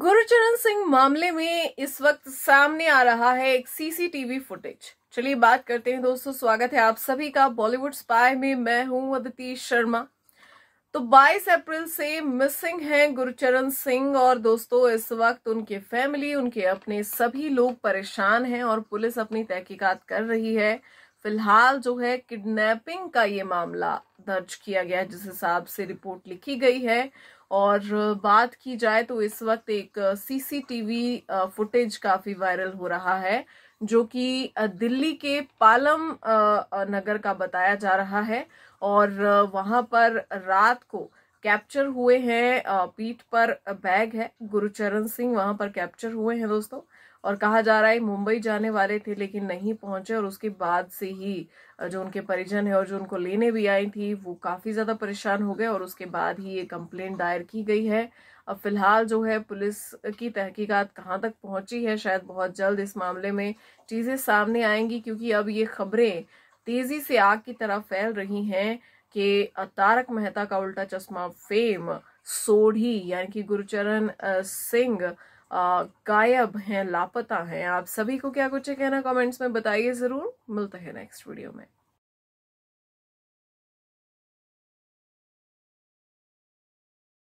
गुरुचरण सिंह मामले में इस वक्त सामने आ रहा है एक सीसीटीवी फुटेज चलिए बात करते हैं दोस्तों स्वागत है आप सभी का बॉलीवुड स्पाई में मैं हूं अदिति शर्मा तो 22 अप्रैल से मिसिंग हैं गुरुचरण सिंह और दोस्तों इस वक्त उनके फैमिली उनके अपने सभी लोग परेशान हैं और पुलिस अपनी तहकीकात कर रही है फिलहाल जो है किडनैपिंग का ये मामला दर्ज किया गया है जिस हिसाब से रिपोर्ट लिखी गई है और बात की जाए तो इस वक्त एक सीसीटीवी फुटेज काफी वायरल हो रहा है जो कि दिल्ली के पालम नगर का बताया जा रहा है और वहां पर रात को कैप्चर हुए हैं पीठ पर बैग है गुरुचरण सिंह वहां पर कैप्चर हुए हैं दोस्तों और कहा जा रहा है मुंबई जाने वाले थे लेकिन नहीं पहुंचे और उसके बाद से ही जो उनके परिजन है और जो उनको लेने भी आई थी वो काफ़ी ज़्यादा परेशान हो गए और उसके बाद ही ये कंप्लेंट दायर की गई है अब फिलहाल जो है पुलिस की तहकीकात कहाँ तक पहुंची है शायद बहुत जल्द इस मामले में चीज़ें सामने आएंगी क्योंकि अब ये खबरें तेज़ी से आग की तरह फैल रही हैं कि तारक मेहता का उल्टा चश्मा फेम सोढ़ी यानी कि गुरुचरण सिंह गायब हैं लापता हैं आप सभी को क्या कुछ कहना कमेंट्स में बताइए ज़रूर मिलते हैं नेक्स्ट वीडियो में